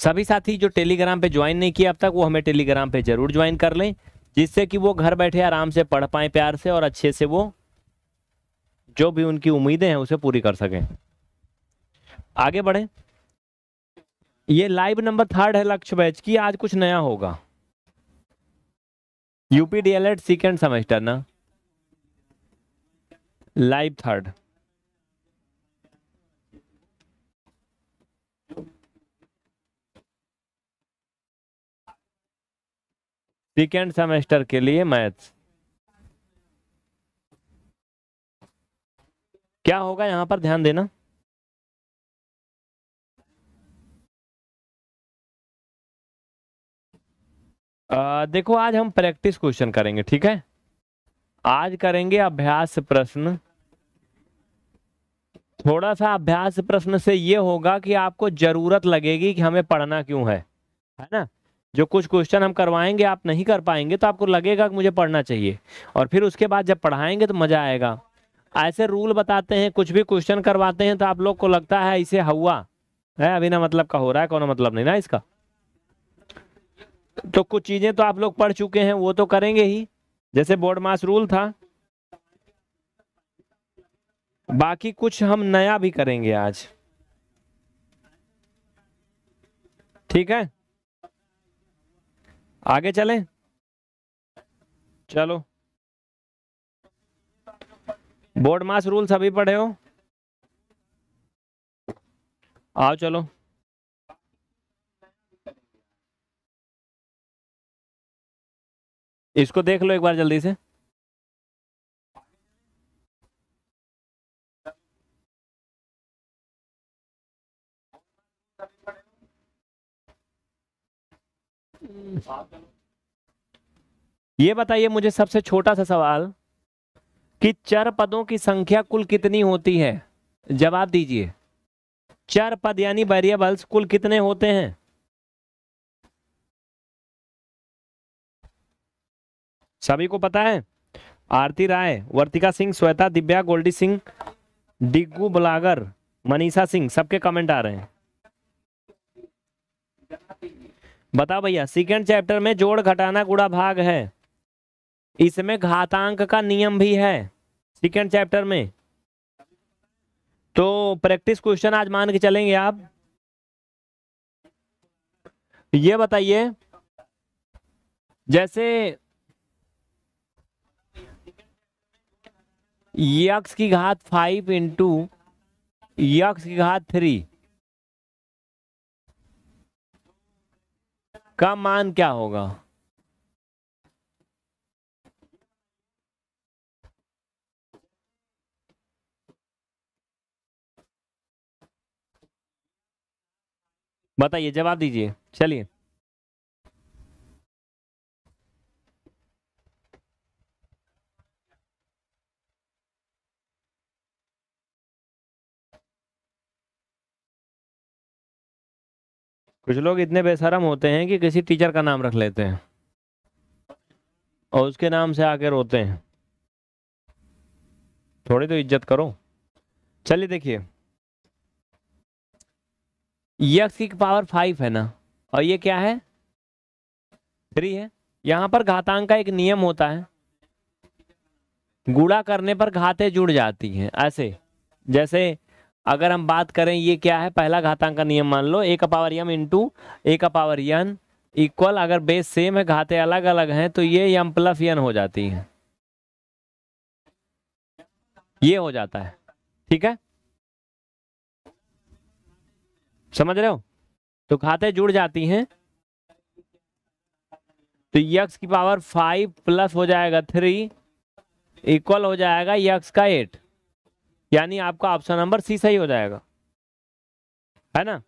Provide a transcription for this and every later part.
सभी साथी जो टेलीग्राम पे ज्वाइन नहीं किया अब तक वो हमें टेलीग्राम पे जरूर ज्वाइन कर लें जिससे कि वो घर बैठे आराम से पढ़ पाए प्यार से और अच्छे से वो जो भी उनकी उम्मीदें हैं उसे पूरी कर सकें आगे बढ़े ये लाइव नंबर थर्ड है लक्ष्य बैच की आज कुछ नया होगा यूपी डीएलएड सेकेंड सेमेस्टर ना लाइव थर्ड सेकेंड सेमेस्टर के लिए मैथ्स क्या होगा यहां पर ध्यान देना आ, देखो आज हम प्रैक्टिस क्वेश्चन करेंगे ठीक है आज करेंगे अभ्यास प्रश्न थोड़ा सा अभ्यास प्रश्न से ये होगा कि आपको जरूरत लगेगी कि हमें पढ़ना क्यों है है ना जो कुछ क्वेश्चन हम करवाएंगे आप नहीं कर पाएंगे तो आपको लगेगा कि मुझे पढ़ना चाहिए और फिर उसके बाद जब पढ़ाएंगे तो मज़ा आएगा ऐसे रूल बताते हैं कुछ भी क्वेश्चन करवाते हैं तो आप लोग को लगता है इसे हवा है अभी ना मतलब का हो रहा है कौन मतलब नहीं ना इसका तो कुछ चीज़ें तो आप लोग पढ़ चुके हैं वो तो करेंगे ही जैसे बोर्ड मास रूल था बाकी कुछ हम नया भी करेंगे आज ठीक है आगे चलें चलो बोर्ड मास रूल सभी पढ़े हो आओ चलो इसको देख लो एक बार जल्दी से ये बताइए मुझे सबसे छोटा सा सवाल कि चर पदों की संख्या कुल कितनी होती है जवाब दीजिए चर पद यानी वेरिएबल्स कुल कितने होते हैं सभी को पता है आरती राय वर्तिका सिंह श्वेता दिव्या गोल्डी सिंह डिग्गू बलागर मनीषा सिंह सबके कमेंट आ रहे हैं बता भैया सेकेंड चैप्टर में जोड़ घटाना गुड़ा भाग है इसमें घातांक का नियम भी है सेकेंड चैप्टर में तो प्रैक्टिस क्वेश्चन आज मान के चलेंगे आप ये बताइए जैसे यक्स की घात फाइव इंटू यक्स की घात थ्री का मान क्या होगा बताइए जवाब दीजिए चलिए कुछ लोग इतने बेसरम होते हैं कि किसी टीचर का नाम रख लेते हैं और उसके नाम से आके रोते हैं थोड़ी तो इज्जत करो चलिए देखिए यक्स की पावर फाइव है ना और ये क्या है थ्री है यहाँ पर घातांक का एक नियम होता है गुड़ा करने पर घाते जुड़ जाती हैं ऐसे जैसे अगर हम बात करें ये क्या है पहला घातांक का नियम मान लो ए का पावर यम इंटू ए का पावर यन इक्वल अगर बेस सेम है घाते अलग अलग हैं तो ये यम प्लस यन हो जाती है ये हो जाता है ठीक है समझ रहे हो तो घाते जुड़ जाती हैं तो यक्स की पावर फाइव प्लस हो जाएगा थ्री इक्वल हो जाएगा यक्स का एट यानी आपका ऑप्शन नंबर सी सही हो जाएगा है ना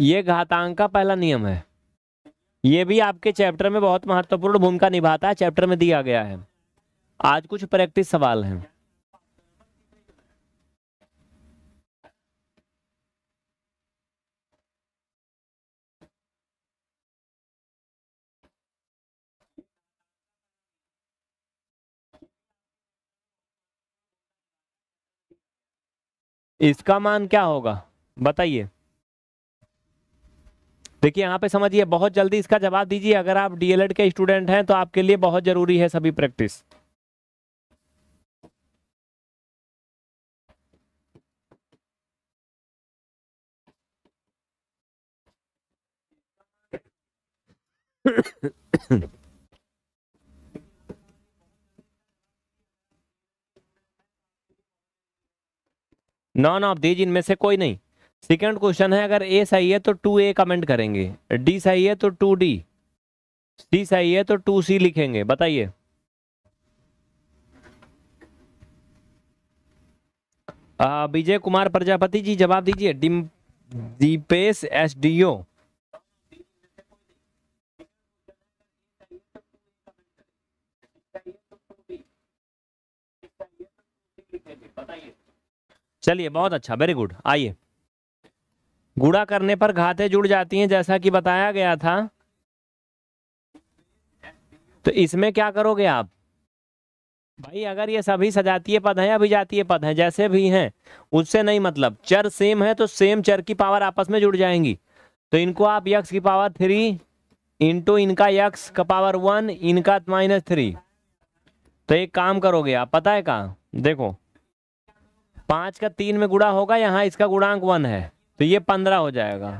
ये घातांक का पहला नियम है ये भी आपके चैप्टर में बहुत महत्वपूर्ण भूमिका निभाता है चैप्टर में दिया गया है आज कुछ प्रैक्टिस सवाल हैं इसका मान क्या होगा बताइए देखिए यहाँ पे समझिए बहुत जल्दी इसका जवाब दीजिए अगर आप डीएलएड के स्टूडेंट हैं तो आपके लिए बहुत जरूरी है सभी प्रैक्टिस नॉन ऑफ दीज इनमें से कोई नहीं सेकेंड क्वेश्चन है अगर ए सही है तो टू ए कमेंट करेंगे डी सही है तो टू डी सी सही है तो टू सी लिखेंगे बताइए विजय कुमार प्रजापति जी जवाब दीजिए डिम दीपेश एसडीओ चलिए बहुत अच्छा वेरी गुड आइए गुड़ा करने पर घातें जुड़ जाती हैं जैसा कि बताया गया था तो इसमें क्या करोगे आप भाई अगर ये सभी सजातीय पद हैं अभी जातीय पद हैं जैसे भी हैं उससे नहीं मतलब चर सेम है तो सेम चर की पावर आपस में जुड़ जाएंगी तो इनको आप यक्स की पावर थ्री इंटू इनका यक्स का पावर वन इनका माइनस थ्री तो एक काम करोगे आप पता है कहा देखो पांच का तीन में गुड़ा होगा यहाँ इसका गुणांक वन है तो ये पंद्रह हो जाएगा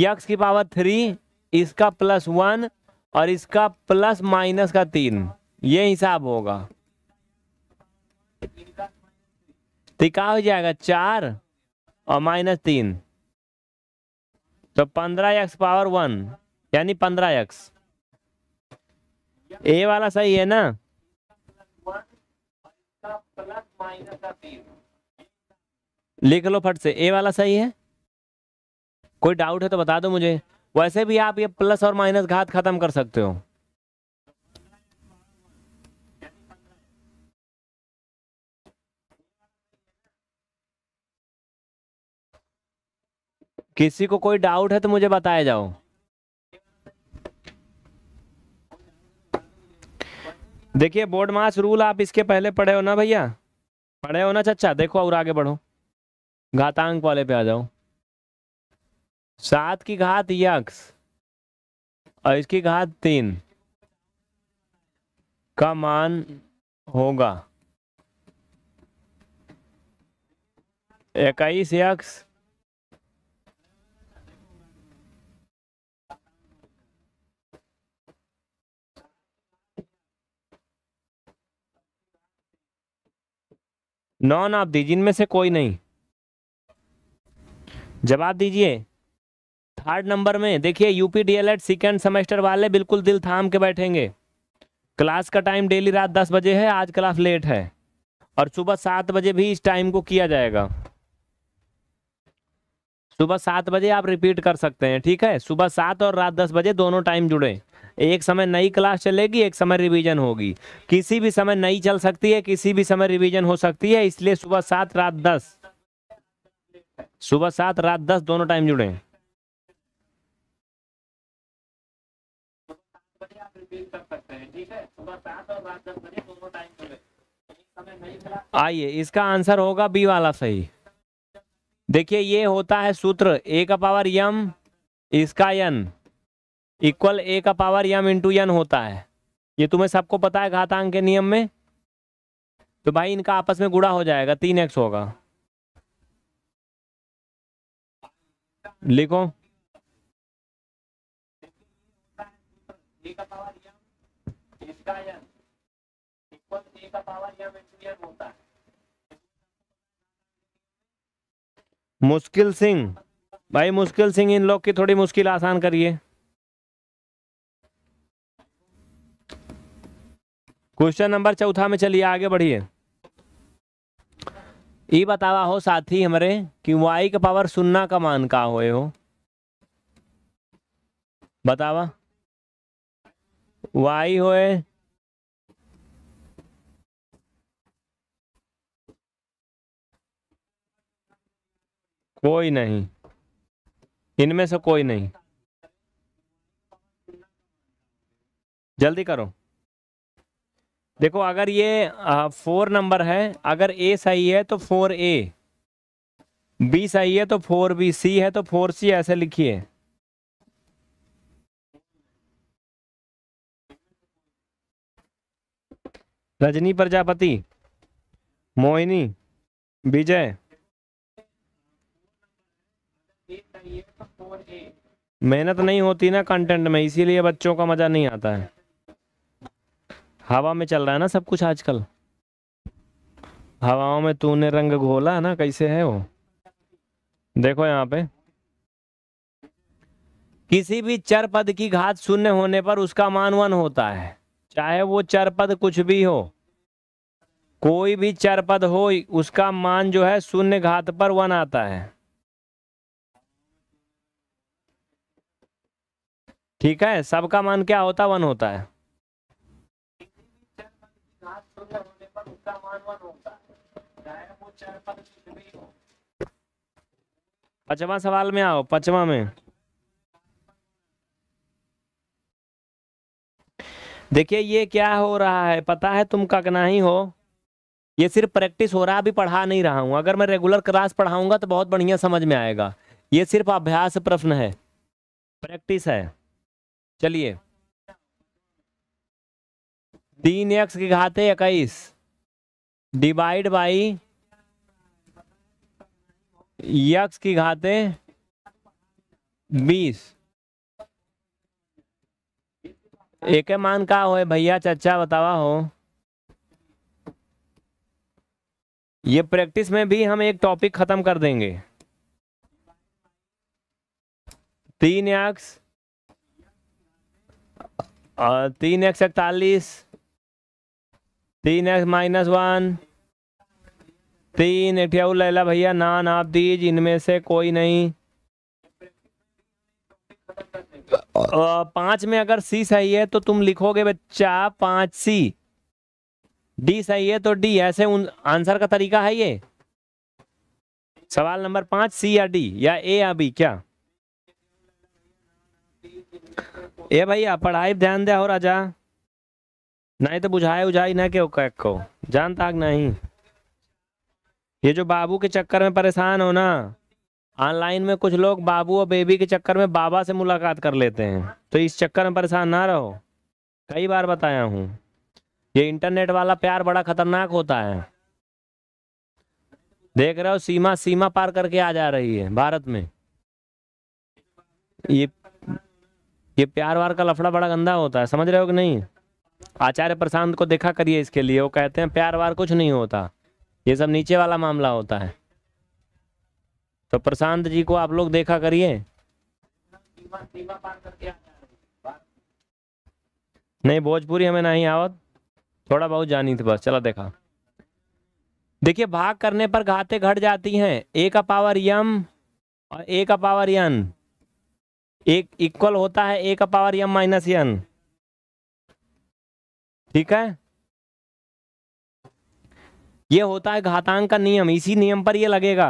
यक्स की पावर थ्री इसका प्लस वन और इसका प्लस माइनस का तीन ये हिसाब होगा तो क्या हो जाएगा चार और माइनस तीन तो पंद्रह एक्स पावर वन यानी पंद्रह एक्स ए वाला सही है ना लिख लो फट से ए वाला सही है कोई डाउट है तो बता दो मुझे वैसे भी आप ये प्लस और माइनस घात खत्म कर सकते हो किसी को कोई डाउट है तो मुझे बताया जाओ देखिए बोर्ड मास रूल आप इसके पहले पढ़े हो ना भैया पढ़े हो ना चचा देखो और आगे बढ़ो घातांक वाले पे आ जाओ सात की घात यक्स और इसकी घात तीन का मान होगा इक्कीस यक्स नॉन आप दीजिए इनमें से कोई नहीं जवाब दीजिए थर्ड नंबर में देखिए यूपी डीएलएड सेकेंड सेमेस्टर वाले बिल्कुल दिल थाम के बैठेंगे क्लास का टाइम डेली रात दस बजे है आज क्लास लेट है और सुबह सात बजे भी इस टाइम को किया जाएगा सुबह सात बजे आप रिपीट कर सकते हैं ठीक है सुबह सात और रात दस बजे दोनों टाइम जुड़े एक समय नई क्लास चलेगी एक समय रिवीजन होगी किसी भी समय नई चल सकती है किसी भी समय रिवीजन हो सकती है इसलिए सुबह सात रात दस सुबह सात रात दस दोनों टाइम जुड़े हैं आइए इसका आंसर होगा बी वाला सही देखिए ये होता है सूत्र ए का पावर यम इसका यन इक्वल ए का पावर यम इंटू यन होता है ये तुम्हें सबको पता है घातांक के नियम में तो भाई इनका आपस में गुड़ा हो जाएगा तीन एक्स होगा लिखो मुश्किल सिंह भाई मुश्किल सिंह इन लोग की थोड़ी मुश्किल आसान करिए क्वेश्चन नंबर चौथा में चलिए आगे बढ़िए ये बतावा हो साथी हमारे कि वाई का पावर सुन्ना का मान का होए हो बतावा वाई होए कोई नहीं इनमें से कोई नहीं जल्दी करो देखो अगर ये फोर नंबर है अगर ए सही है तो फोर ए बी सही है तो फोर बी सी है तो फोर सी ऐसे लिखिए रजनी प्रजापति मोहिनी विजय मेहनत नहीं होती ना कंटेंट में इसीलिए बच्चों का मज़ा नहीं आता है हवा में चल रहा है ना सब कुछ आजकल हवाओं में तूने रंग घोला है ना कैसे है वो देखो यहाँ पे किसी भी चर पद की घात शून्य होने पर उसका मान वन होता है चाहे वो चर पद कुछ भी हो कोई भी चर पद हो उसका मान जो है शून्य घात पर वन आता है ठीक है सबका मान क्या होता वन होता है पचवा सवाल में आओ पचवा में देखिए ये क्या हो रहा है पता है तुम ककना ही हो ये सिर्फ प्रैक्टिस हो रहा है अभी पढ़ा नहीं रहा हूँ अगर मैं रेगुलर क्लास पढ़ाऊंगा तो बहुत बढ़िया समझ में आएगा ये सिर्फ अभ्यास प्रश्न है प्रैक्टिस है चलिए तीन एक्स की घाते इक्कीस डिवाइड बाई यक्स की घाते बीस एक मान का हो भैया चचा बतावा हो ये प्रैक्टिस में भी हम एक टॉपिक खत्म कर देंगे तीन एक्स तीन एक्स इकतालीस तीन एक्स माइनस वन तीन एठियाऊ लैला भैया ना नाप दीज इनमें से कोई नहीं पांच में अगर सी सही है तो तुम लिखोगे बच्चा पांच सी डी सही है तो डी ऐसे उन आंसर का तरीका है ये सवाल नंबर पांच सी या डी या ए या बी क्या ए भैया पढ़ाई ध्यान दे हो राजा नहीं तो बुझाए उझाई ना के को जानता नहीं ये जो बाबू के चक्कर में परेशान हो ना ऑनलाइन में कुछ लोग बाबू और बेबी के चक्कर में बाबा से मुलाकात कर लेते हैं तो इस चक्कर में परेशान ना रहो कई बार बताया हूँ ये इंटरनेट वाला प्यार बड़ा खतरनाक होता है देख रहे हो सीमा सीमा पार करके आ जा रही है भारत में ये ये प्यार वार का लफड़ा बड़ा गंदा होता है समझ रहे हो कि नहीं आचार्य प्रशांत को देखा करिए इसके लिए वो कहते हैं प्यार वार कुछ नहीं होता ये सब नीचे वाला मामला होता है तो प्रशांत जी को आप लोग देखा करिए नहीं भोजपुरी हमें नहीं आवत थोड़ा बहुत जानी थी बस चला देखा देखिए भाग करने पर घाते घट जाती हैं ए का पावर यम और ए का पावर यन एक इक्वल होता है ए का पावर यम माइनस यन ठीक है ये होता है घातांक का नियम इसी नियम पर ये लगेगा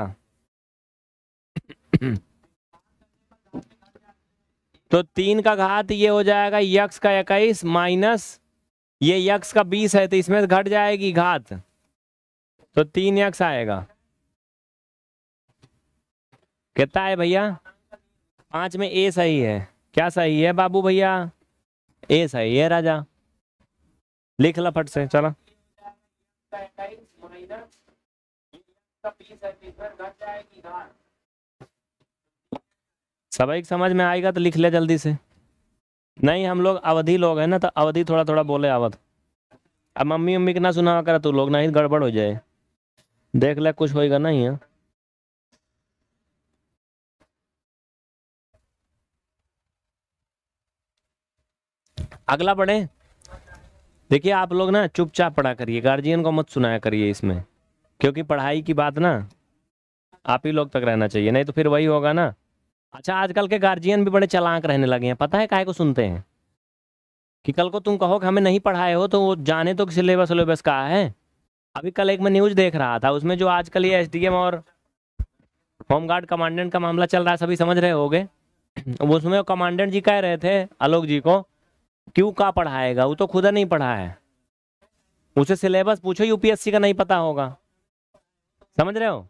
तो तीन का घात ये हो जाएगा यक्स का इक्कीस माइनस ये यक्स का बीस है तो इसमें घट जाएगी घात तो तीन यक्स आएगा कितना है भैया पांच में ए सही है क्या सही है बाबू भैया ए सही है राजा लिख लफट फट से चला सबक समझ में आएगा तो लिख ले जल्दी से नहीं हम लोग अवधि लोग हैं ना तो अवधि थोड़ा थोड़ा बोले अवध अब मम्मी उम्मी के ना सुना कर तू लोग ना ही गड़बड़ हो जाए देख ले कुछ होएगा नहीं है अगला पढ़े देखिए आप लोग ना चुपचाप पढ़ा करिए गार्जियन को मत सुनाया करिए इसमें क्योंकि पढ़ाई की बात ना आप ही लोग तक रहना चाहिए नहीं तो फिर वही होगा ना अच्छा आजकल के गार्जियन भी बड़े चलाक रहने लगे हैं पता है काय को सुनते हैं कि कल को तुम कहो कि हमें नहीं पढ़ाए हो तो वो जाने तो सिलेबस वलेबस का है अभी कल एक मैं न्यूज़ देख रहा था उसमें जो आजकल ये एसडीएम और होमगार्ड कमांडेंट का मामला चल रहा है सभी समझ रहे हो वो उसमें कमांडेंट जी कह रहे थे आलोक जी को क्यों का पढ़ाएगा वो तो खुदा नहीं पढ़ा है उसे सिलेबस पूछो यूपीएससी का नहीं पता होगा समझ रहे हो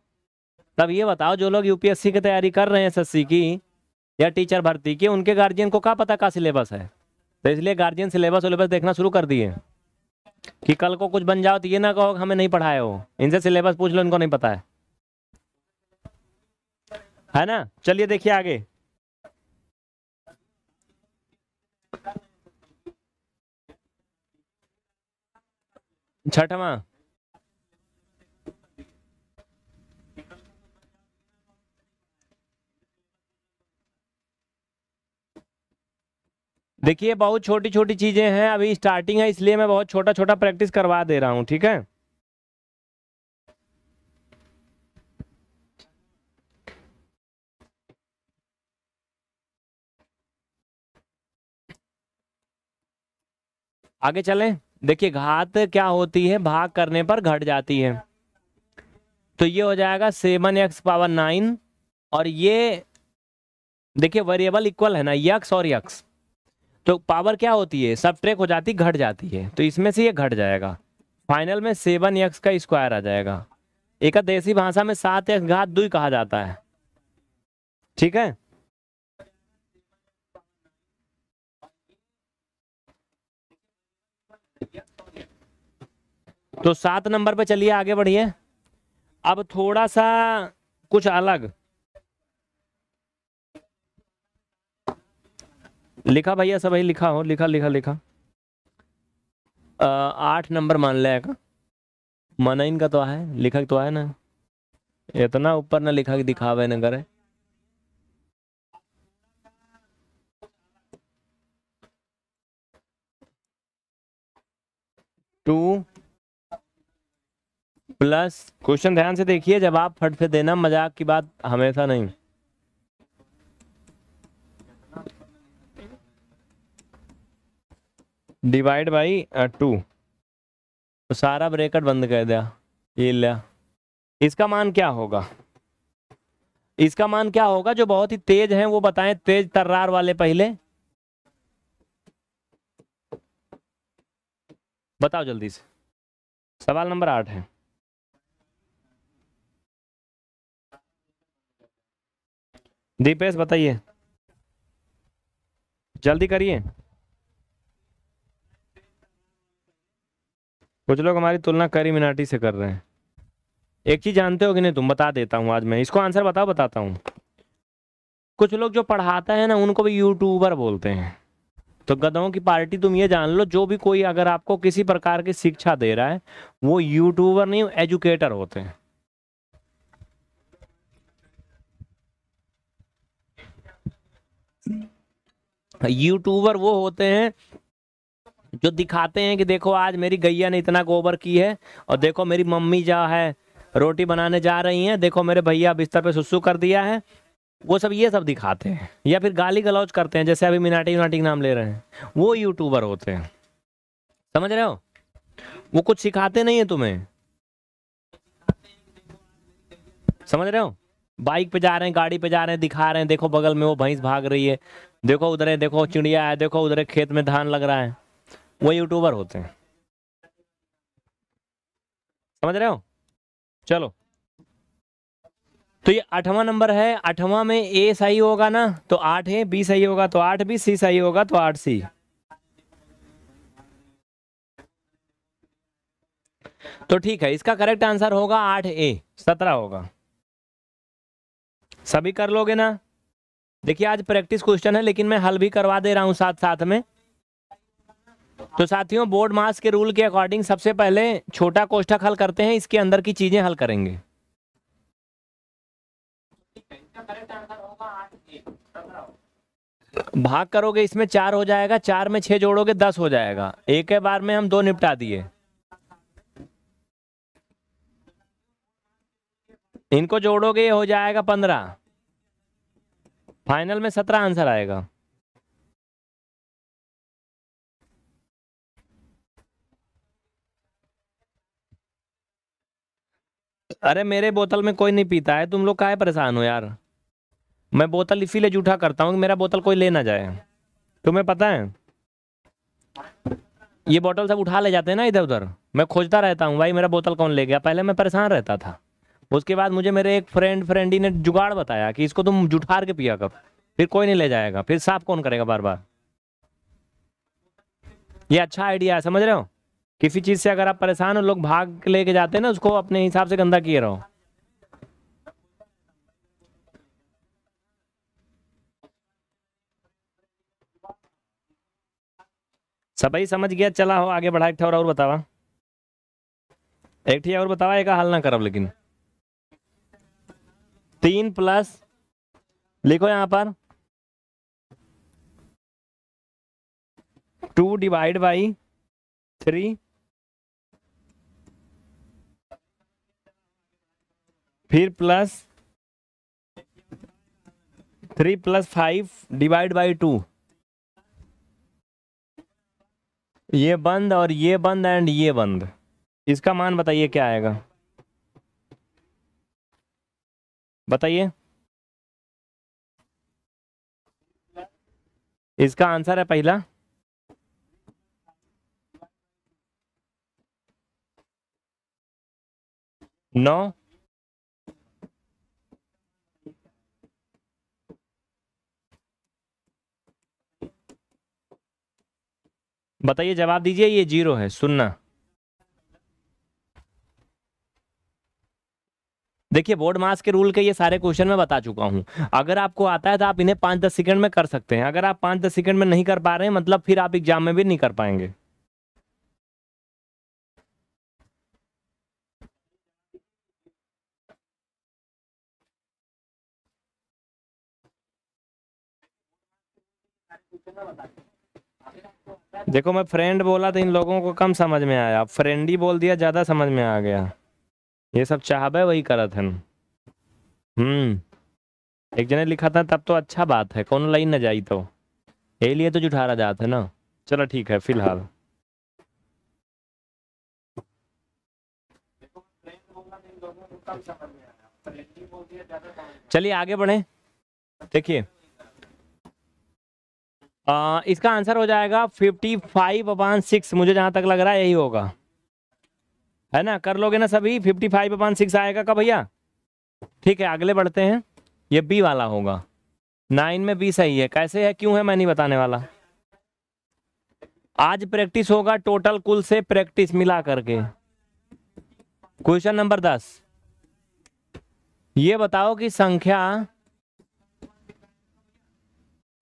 तब ये बताओ जो लोग यूपीएससी की तैयारी कर रहे हैं एस की या टीचर भर्ती की उनके गार्जियन को क्या पता का सिलेबस है तो इसलिए गार्जियन सिलेबस वलेबस देखना शुरू कर दिए कि कल को कुछ बन जाओ तो ये ना कहो हमें नहीं पढ़ाए हो इनसे सिलेबस पूछ लो इनको नहीं पता है है ना चलिए देखिए आगे छठवा देखिए बहुत छोटी छोटी चीज़ें हैं अभी स्टार्टिंग है इसलिए मैं बहुत छोटा छोटा प्रैक्टिस करवा दे रहा हूं ठीक है आगे चलें देखिए घात क्या होती है भाग करने पर घट जाती है तो ये हो जाएगा सेवन एक्स पावर नाइन और ये देखिए वेरिएबल इक्वल है ना यक्स और यक्स तो पावर क्या होती है सब हो जाती घट जाती है तो इसमें से ये घट जाएगा फाइनल में सेवन एक्स का स्क्वायर आ जाएगा एक देसी भाषा में सात एक्स घात दुई कहा जाता है ठीक है तो सात नंबर पे चलिए आगे बढ़िए अब थोड़ा सा कुछ अलग लिखा भैया सब भाई लिखा हो लिखा लिखा लिखा आठ नंबर मान लिया माना इनका तो है लिखा तो है ना इतना ऊपर ना लिखा कि दिखावे ना करे टू प्लस क्वेश्चन ध्यान से देखिए जवाब फट से देना मजाक की बात हमेशा नहीं डिवाइड बाई टू तो सारा ब्रेकेट बंद कर दिया ये लिया इसका मान क्या होगा इसका मान क्या होगा जो बहुत ही तेज है वो बताएं तेज तर्रार वाले पहले बताओ जल्दी से सवाल नंबर आठ है दीपेश बताइए जल्दी करिए कुछ लोग हमारी तुलना करी मिनाटी से कर रहे हैं एक चीज़ जानते हो कि नहीं तुम बता देता हूँ आज मैं इसको आंसर बताओ बताता हूँ कुछ लोग जो पढ़ाता है ना उनको भी यूट्यूबर बोलते हैं तो गधों की पार्टी तुम ये जान लो जो भी कोई अगर आपको किसी प्रकार की शिक्षा दे रहा है वो यूट्यूबर नहीं एजुकेटर होते हैं यूट्यूबर वो होते हैं जो दिखाते हैं कि देखो आज मेरी गैया ने इतना गोबर की है और देखो मेरी मम्मी जा है रोटी बनाने जा रही हैं देखो मेरे भैया बिस्तर पे सुसु कर दिया है वो सब ये सब दिखाते हैं या फिर गाली गलौज करते हैं जैसे अभी मिनाटी उनाटी नाम ले रहे हैं वो यूट्यूबर होते हैं समझ रहे हो वो कुछ सिखाते नहीं है तुम्हें समझ रहे हो बाइक पे जा रहे हैं गाड़ी पे जा रहे हैं दिखा रहे हैं देखो बगल में वो भैंस भाग रही है देखो उधर है देखो चिड़िया है देखो उधर खेत में धान लग रहा है वो यूट्यूबर होते हैं समझ रहे हो चलो तो ये आठवां नंबर है आठवां में ए सही होगा ना तो आठ है बी सही होगा तो आठ बी सी सही होगा तो आठ सी तो ठीक है इसका करेक्ट आंसर होगा आठ ए सत्रह होगा सभी कर लोगे ना देखिए आज प्रैक्टिस क्वेश्चन है लेकिन मैं हल भी करवा दे रहा हूं साथ साथ में तो साथियों बोर्ड मास के रूल के अकॉर्डिंग सबसे पहले छोटा कोष्ठक हल करते हैं इसके अंदर की चीजें हल करेंगे भाग करोगे इसमें चार हो जाएगा चार में छह जोड़ोगे दस हो जाएगा एक बार में हम दो निपटा दिए इनको जोड़ोगे हो जाएगा पंद्रह फाइनल में सत्रह आंसर आएगा अरे मेरे बोतल में कोई नहीं पीता है तुम लोग काहे परेशान हो यार मैं बोतल इसीलिए जूठा करता हूँ कि मेरा बोतल कोई ले ना जाए तुम्हें पता है ये बोतल सब उठा ले जाते हैं ना इधर उधर मैं खोजता रहता हूँ भाई मेरा बोतल कौन ले गया पहले मैं परेशान रहता था उसके बाद मुझे मेरे एक फ्रेंड फ्रेंडी ने जुगाड़ बताया कि इसको तुम जुठार के पिया करो फिर कोई नहीं ले जाएगा फिर साफ कौन करेगा बार बार ये अच्छा आइडिया है समझ रहे हो किसी चीज़ से अगर आप परेशान हो लोग भाग लेके जाते हैं ना उसको अपने हिसाब से गंदा किए रहो सभी समझ गया चला हो आगे बढ़ा एक और, और बतावा एक ठीक और बतावा एक हाल ना करब लेकिन तीन प्लस लिखो यहां पर टू डिवाइड बाई थ्री फिर plus three plus five divide by two ये बंद और ये बंद एंड ये बंद इसका मान बताइए क्या आएगा बताइए इसका आंसर है पहला नौ बताइए जवाब दीजिए ये जीरो है सुनना देखिए बोर्ड मास के रूल के ये सारे क्वेश्चन मैं बता चुका हूँ अगर आपको आता है तो आप इन्हें पांच दस सेकंड में कर सकते हैं अगर आप पांच दस सेकंड में नहीं कर पा रहे हैं मतलब फिर आप एग्जाम में भी नहीं कर पाएंगे बता देखो मैं फ्रेंड बोला तो इन लोगों को कम समझ में आया फ्रेंडी बोल दिया ज़्यादा समझ में आ गया ये सब चाहबे वही करत हन हम्म एक जने लिखा था तब तो अच्छा बात है कौन लाइन ना जाई तो यही लिए तो जुठारा जाता है ना चलो ठीक है फिलहाल चलिए आगे बढ़े देखिए आ, इसका आंसर हो जाएगा फिफ्टी फाइव अपान सिक्स मुझे जहां तक लग रहा है यही होगा है ना कर लोगे ना सभी फिफ्टी फाइव अपान सिक्स आएगा का भैया ठीक है अगले बढ़ते हैं ये बी वाला होगा नाइन में बी सही है कैसे है क्यों है मैं नहीं बताने वाला आज प्रैक्टिस होगा टोटल कुल से प्रैक्टिस मिला करके क्वेश्चन नंबर दस ये बताओ कि संख्या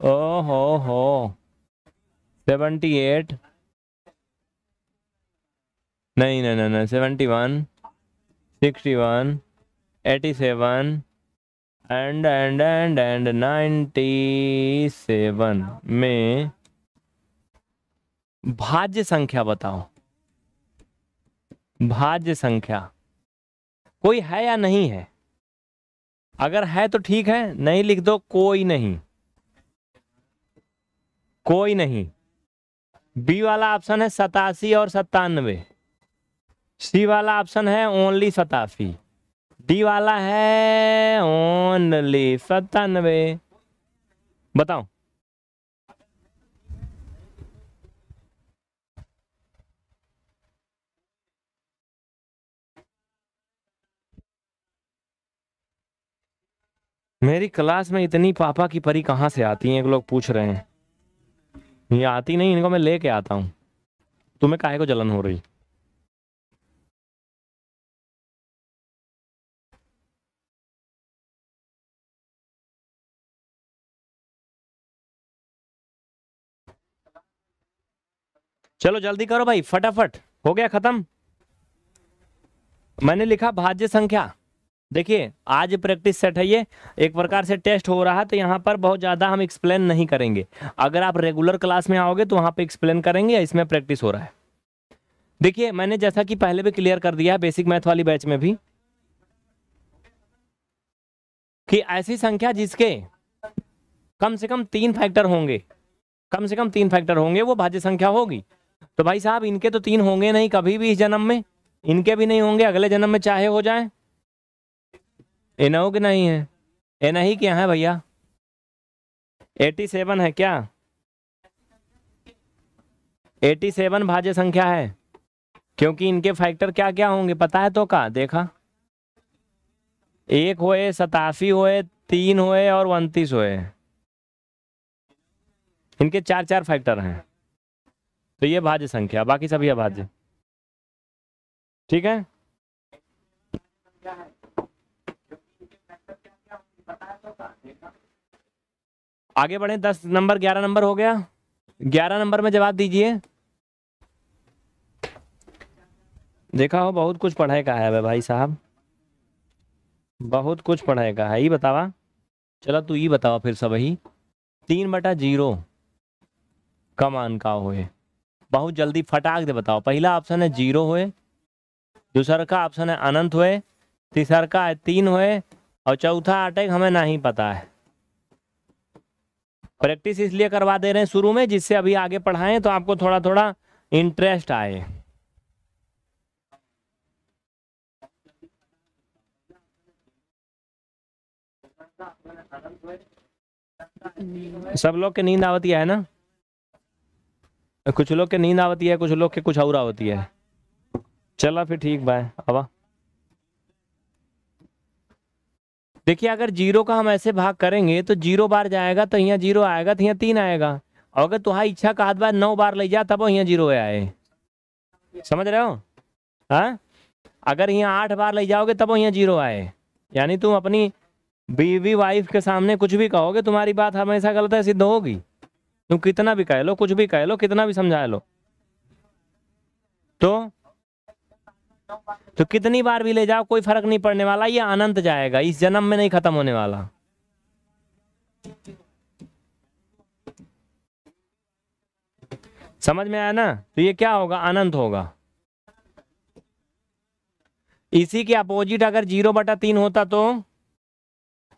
ओ हो हो सेवेंटी एट नहीं नहीं नहीं seventy one sixty one eighty seven and and and and ninety seven में भाज्य संख्या बताओ भाज्य संख्या कोई है या नहीं है अगर है तो ठीक है नहीं लिख दो कोई नहीं कोई नहीं बी वाला ऑप्शन है सतासी और सत्तानवे सी वाला ऑप्शन है ओनली सतासी डी वाला है ओनली सत्तानवे बताओ मेरी क्लास में इतनी पापा की परी कहाँ से आती हैं एक लोग पूछ रहे हैं ये आती नहीं इनको मैं लेके आता हूँ तुम्हें काहे को जलन हो रही चलो जल्दी करो भाई फटाफट हो गया खत्म मैंने लिखा भाज्य संख्या देखिए आज प्रैक्टिस सेट है ये एक प्रकार से टेस्ट हो रहा है तो यहाँ पर बहुत ज़्यादा हम एक्सप्लेन नहीं करेंगे अगर आप रेगुलर क्लास में आओगे तो वहाँ पे एक्सप्लेन करेंगे इसमें प्रैक्टिस हो रहा है देखिए मैंने जैसा कि पहले भी क्लियर कर दिया है बेसिक मैथ वाली बैच में भी कि ऐसी संख्या जिसके कम से कम तीन फैक्टर होंगे कम से कम तीन फैक्टर होंगे वो भाज्य संख्या होगी तो भाई साहब इनके तो तीन होंगे नहीं कभी भी इस जन्म में इनके भी नहीं होंगे अगले जन्म में चाहे हो जाए इनाऊ के नहीं है एना ही क्या है भैया एटी सेवन है क्या एटी सेवन भाज्य संख्या है क्योंकि इनके फैक्टर क्या क्या होंगे पता है तो का देखा एक होए सतासी होए तीन होए और उनतीस होए इनके चार चार फैक्टर हैं तो ये भाज्य संख्या बाकी सभी यह भाज्य ठीक है आगे बढ़े दस नंबर ग्यारह नंबर हो गया ग्यारह नंबर में जवाब दीजिए देखा हो बहुत कुछ पढ़ाई का है भाई साहब बहुत कुछ पढ़ाई का है ये बतावा चलो तू ये बताओ फिर सब ही तीन बटा जीरो कम अनका होए बहुत जल्दी फटाक दे बताओ पहला ऑप्शन है जीरो हुए दूसर का ऑप्शन है अनंत हुए तीसर का है तीन हुए और चौथा आटे हमें नहीं पता है प्रैक्टिस इसलिए करवा दे रहे हैं शुरू में जिससे अभी आगे पढ़ाएं तो आपको थोड़ा थोड़ा इंटरेस्ट आए सब लोग के नींद आवती है ना कुछ लोग के नींद आवती है कुछ लोग के कुछ और होती है चलो फिर ठीक बाय अब देखिए अगर जीरो का हम ऐसे भाग करेंगे तो जीरो बार जाएगा तो यहाँ जीरो आएगा तो यहाँ तीन आएगा और अगर तुम्हारी इच्छा का हाथ बार नौ बार ले जा तब यहाँ जीरो आए समझ रहे हो हा? अगर यहाँ आठ बार ले जाओगे तब यहाँ जीरो आए यानी तुम अपनी बीवी वाइफ के सामने कुछ भी कहोगे तुम्हारी बात हमेशा गलत है सिद्ध होगी तुम कितना भी कह लो कुछ भी कह लो कितना भी समझा लो तो तो कितनी बार भी ले जाओ कोई फर्क नहीं पड़ने वाला ये अनंत जाएगा इस जन्म में नहीं खत्म होने वाला समझ में आया ना तो ये क्या होगा अनंत होगा इसी के अपोजिट अगर जीरो बटा तीन होता तो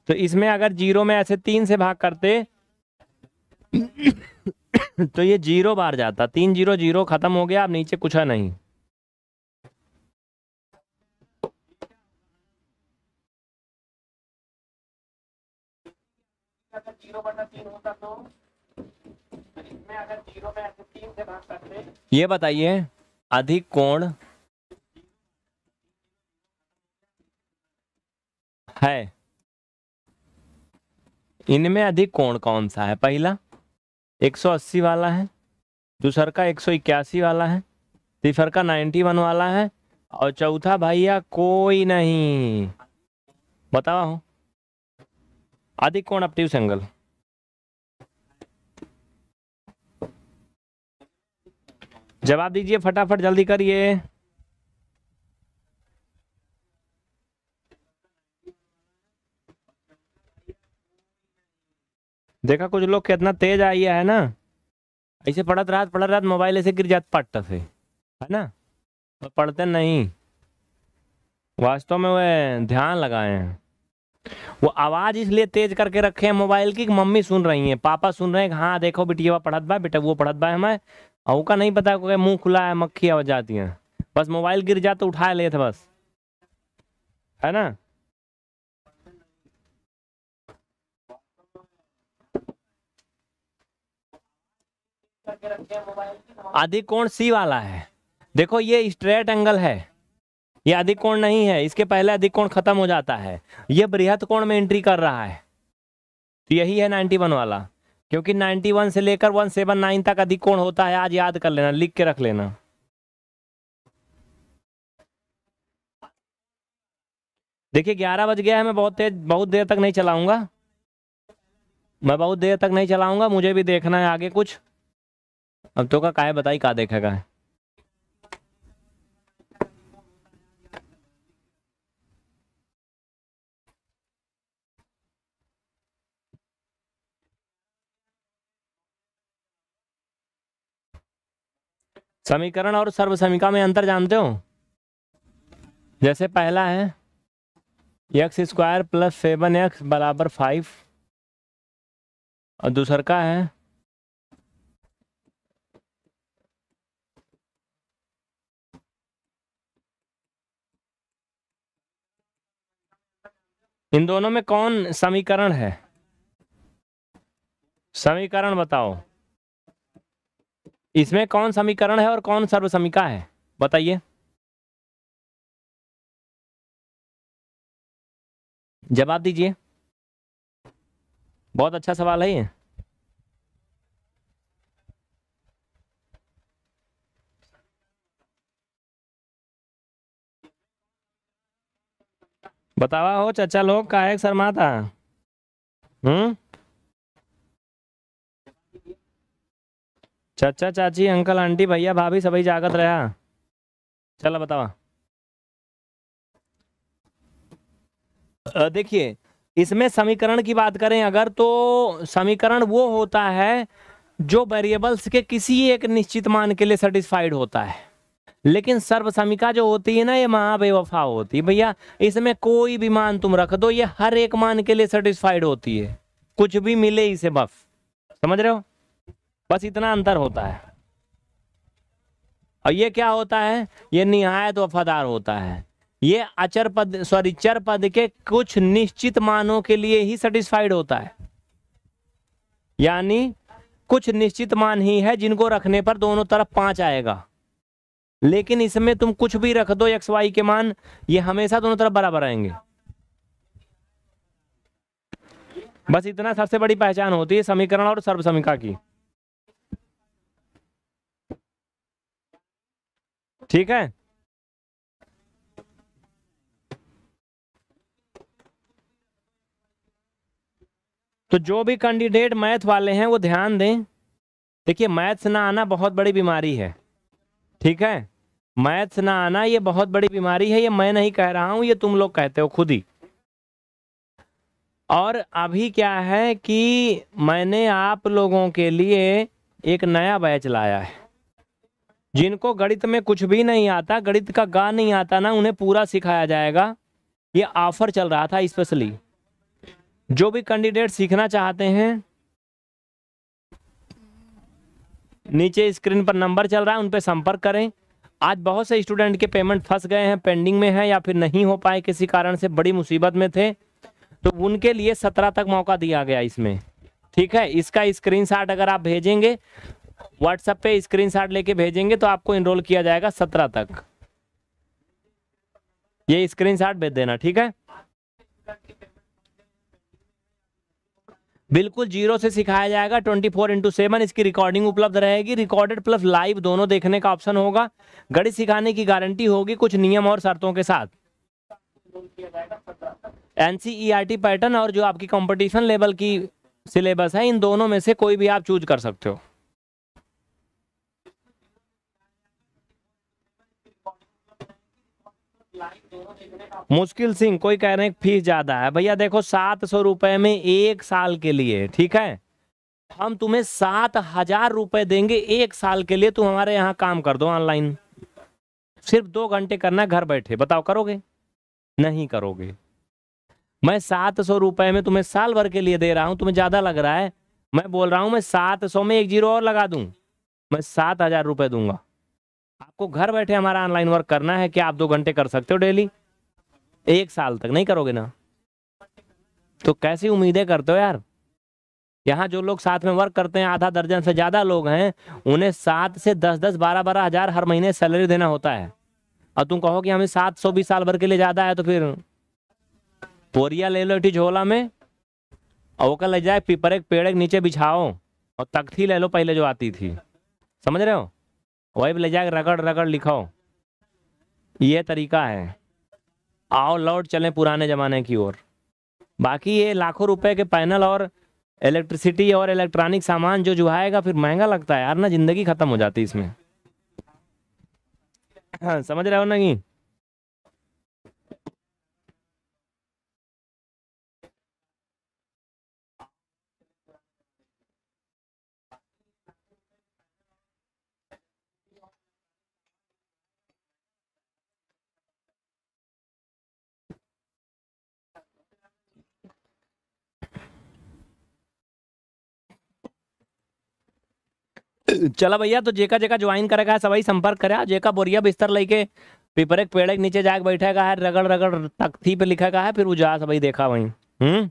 तो इसमें अगर जीरो में ऐसे तीन से भाग करते तो ये जीरो बार जाता तीन जीरो जीरो खत्म हो गया अब नीचे कुछ नहीं तो ये बताइए अधिक कोण है इनमें अधिक कोण कौन सा है पहला 180 वाला है दूसर का 181 वाला है तीसर का 91 वाला है और चौथा भैया कोई नहीं बतावा अधिक कोण अपटिव एंगल जवाब दीजिए फटाफट जल्दी करिए देखा कुछ लोग कितना तेज आई है ना ऐसे पढ़त रात पढ़त रात मोबाइल ऐसे गिर जात पट्ट से है ना और पढ़ते नहीं वास्तव में वह ध्यान लगाए हैं वो आवाज़ इसलिए तेज करके रखे हैं मोबाइल की कि मम्मी सुन रही हैं पापा सुन रहे हैं हाँ देखो बिटिया पढ़त बा बेटा वो पढ़त बा हमें अहू का नहीं पता क्योंकि मुंह खुला है मक्खी आ जाती हैं बस मोबाइल गिर जाते तो उठा ले थे बस है ना अधिकोण कोण सी वाला है देखो ये स्ट्रेट एंगल है ये अधिक कोण नहीं है इसके पहले अधिक कोण खत्म हो जाता है ये बृहत कोण में एंट्री कर रहा है तो यही है नाइन्टी वन वाला क्योंकि 91 से लेकर 179 तक अधिक कोण होता है आज याद कर लेना लिख के रख लेना देखिए ग्यारह बज गया है मैं बहुत तेज बहुत देर तक नहीं चलाऊंगा मैं बहुत देर तक नहीं चलाऊंगा मुझे भी देखना है आगे कुछ अब तो का बताई का देखेगा समीकरण और सर्वसमिका में अंतर जानते हो जैसे पहला है x square plus seven x बराबर फाइव और दूसर का है इन दोनों में कौन समीकरण है समीकरण बताओ इसमें कौन समीकरण है और कौन सर्वसमिका है बताइए जवाब दीजिए बहुत अच्छा सवाल है ये बतावा हो चचा लोग का एक शर्मा था हम्म चाचा चाची अंकल आंटी भैया भाभी सभी जागत रहा चलो बतावा देखिए इसमें समीकरण की बात करें अगर तो समीकरण वो होता है जो वेरिएबल्स के किसी एक निश्चित मान के लिए सेटिस्फाइड होता है लेकिन सर्व समीका जो होती है ना ये महाबेवफा होती है भैया इसमें कोई भी मान तुम रख दो ये हर एक मान के लिए सेटिस्फाइड होती है कुछ भी मिले इसे बफ समझ रहे हो बस इतना अंतर होता है और ये क्या होता है ये निहायत वफादार होता है ये अचर पद सॉरी चर पद के कुछ निश्चित मानों के लिए ही सेटिस्फाइड होता है यानी कुछ निश्चित मान ही है जिनको रखने पर दोनों तरफ पांच आएगा लेकिन इसमें तुम कुछ भी रख दो एक्स वाई के मान ये हमेशा दोनों तरफ बराबर आएंगे बस इतना सबसे बड़ी पहचान होती है समीकरण और सर्व समीका की ठीक है तो जो भी कैंडिडेट मैथ वाले हैं वो ध्यान दें देखिए मैथ्स ना आना बहुत बड़ी बीमारी है ठीक है मैथ्स ना आना ये बहुत बड़ी बीमारी है ये मैं नहीं कह रहा हूं ये तुम लोग कहते हो खुद ही और अभी क्या है कि मैंने आप लोगों के लिए एक नया बैच लाया है जिनको गणित में कुछ भी नहीं आता गणित का गा नहीं आता ना उन्हें पूरा सिखाया जाएगा ये ऑफर चल रहा था स्पेशली जो भी कैंडिडेट सीखना चाहते हैं नीचे स्क्रीन पर नंबर चल रहा है उन पर संपर्क करें आज बहुत से स्टूडेंट के पेमेंट फंस गए हैं पेंडिंग में हैं या फिर नहीं हो पाए किसी कारण से बड़ी मुसीबत में थे तो उनके लिए सत्रह तक मौका दिया गया इसमें ठीक है इसका स्क्रीनशॉट अगर आप भेजेंगे व्हाट्सएप पे स्क्रीनशॉट लेके भेजेंगे तो आपको इनरोल किया जाएगा सत्रह तक ये स्क्रीनशॉट भेज देना ठीक है बिल्कुल जीरो से सिखाया जाएगा 24 फोर इंटू सेवन इसकी रिकॉर्डिंग उपलब्ध रहेगी रिकॉर्डेड प्लस लाइव दोनों देखने का ऑप्शन होगा गणित सिखाने की गारंटी होगी कुछ नियम और शर्तों के साथ एनसीईआरटी पैटर्न e और जो आपकी कंपटीशन लेवल की सिलेबस है इन दोनों में से कोई भी आप चूज कर सकते हो मुश्किल सिंह कोई कह रहे हैं फीस ज्यादा है भैया देखो सात सौ रुपए में एक साल के लिए ठीक है हम तुम्हें सात हजार रुपए देंगे एक साल के लिए तुम हमारे यहाँ काम कर दो ऑनलाइन सिर्फ दो घंटे करना घर बैठे बताओ करोगे नहीं करोगे मैं सात सौ रुपए में तुम्हें साल भर के लिए दे रहा हूँ तुम्हें ज्यादा लग रहा है मैं बोल रहा हूँ मैं सात सौ में एक जीरो और लगा दूँ मैं सात हजार रुपये दूंगा आपको घर बैठे हमारा ऑनलाइन वर्क करना है क्या आप दो घंटे कर सकते हो डेली एक साल तक नहीं करोगे ना तो कैसी उम्मीदें करते हो यार यहाँ जो लोग साथ में वर्क करते हैं आधा दर्जन से ज़्यादा लोग हैं उन्हें सात से दस दस बारह बारह हज़ार हर महीने सैलरी देना होता है और तुम कहो कि हमें सात सौ बीस साल भर के लिए ज़्यादा है तो फिर पोरिया ले लो इटी झोला में और वो ले जाए पीपर एक पेड़ एक नीचे बिछाओ और तख्ती ले लो पहले जो आती थी समझ रहे हो वही ले जाए रगड़ रगड़ लिखाओ ये तरीका है आओ लौट चलें पुराने ज़माने की ओर बाकी ये लाखों रुपए के पैनल और इलेक्ट्रिसिटी और इलेक्ट्रॉनिक सामान जो जुहाएगा फिर महंगा लगता है यार ना ज़िंदगी ख़त्म हो जाती इसमें हाँ, समझ रहे हो ना कि चला भैया तो जेका जेका ज्वाइन करेगा भाई संपर्क करे हाँ, जेका बोरिया बिस्तर लेके एक पेड़ के नीचे जाके बैठेगा है रगड़ रगड़ तख्ती पे लिखेगा है फिर वो जा सबाई देखा वही हम्म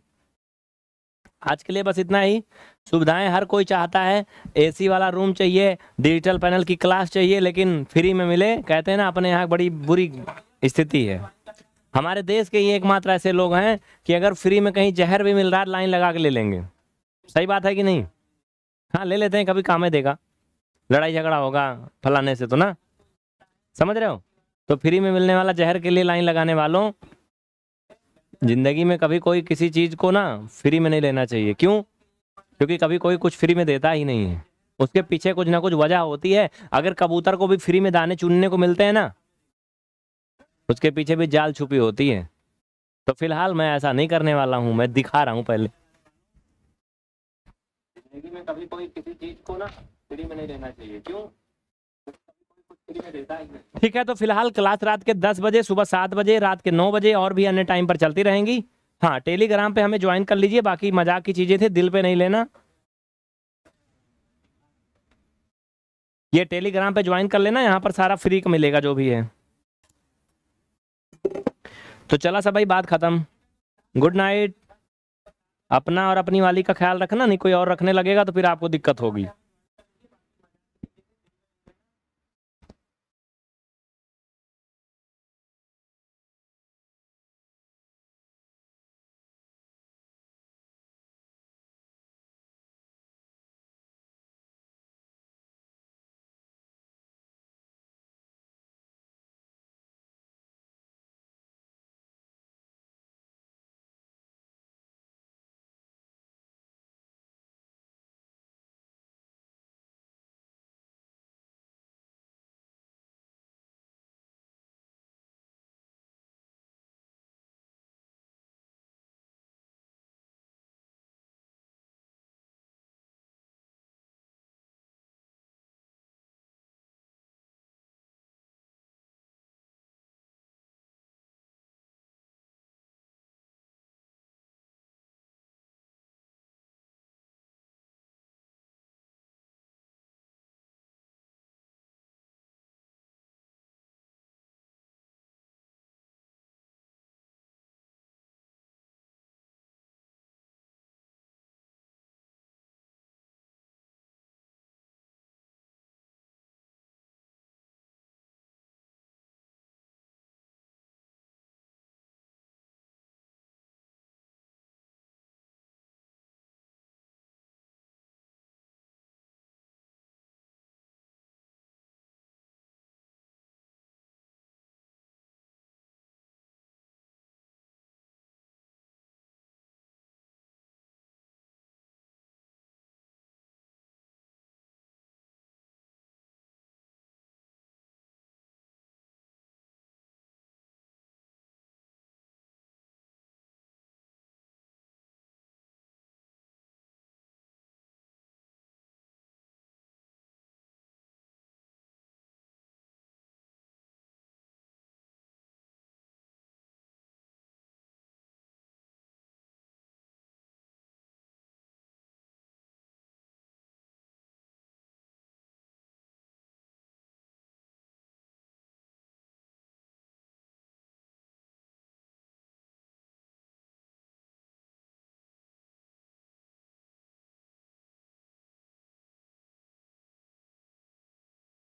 आज के लिए बस इतना ही सुविधाएं हर कोई चाहता है एसी वाला रूम चाहिए डिजिटल पैनल की क्लास चाहिए लेकिन फ्री में मिले कहते हैं ना अपने यहाँ बड़ी बुरी स्थिति है हमारे देश के ही एकमात्र ऐसे लोग हैं कि अगर फ्री में कहीं जहर भी मिल रहा है लाइन लगा के ले लेंगे सही बात है कि नहीं हाँ ले लेते हैं कभी कामें देगा लड़ाई झगड़ा होगा फलाने से तो ना समझ रहे हो तो फ्री में मिलने वाला जहर के लिए लाइन लगाने वालों जिंदगी में कभी कोई किसी चीज को ना फ्री में नहीं लेना चाहिए क्यों क्योंकि कभी कोई कुछ फ्री में देता ही नहीं है उसके पीछे कुछ ना कुछ वजह होती है अगर कबूतर को भी फ्री में दाने चुनने को मिलते हैं ना उसके पीछे भी जाल छुपी होती है तो फिलहाल मैं ऐसा नहीं करने वाला हूं मैं दिखा रहा हूं पहले जिंदगी में कभी कोई किसी चीज को ना ठीक है तो फिलहाल क्लास रात के दस बजे सुबह सात बजे रात के नौ बजे और भी अन्य टाइम पर चलती रहेंगी हाँ टेलीग्राम पे हमें ज्वाइन कर लीजिए बाकी मजाक की चीजें थे दिल पे नहीं लेना ये टेलीग्राम पे ज्वाइन कर लेना यहाँ पर सारा फ्री का मिलेगा जो भी है तो चला सब भाई बात खत्म गुड नाइट अपना और अपनी वाली का ख्याल रखना नहीं कोई और रखने लगेगा तो फिर आपको दिक्कत होगी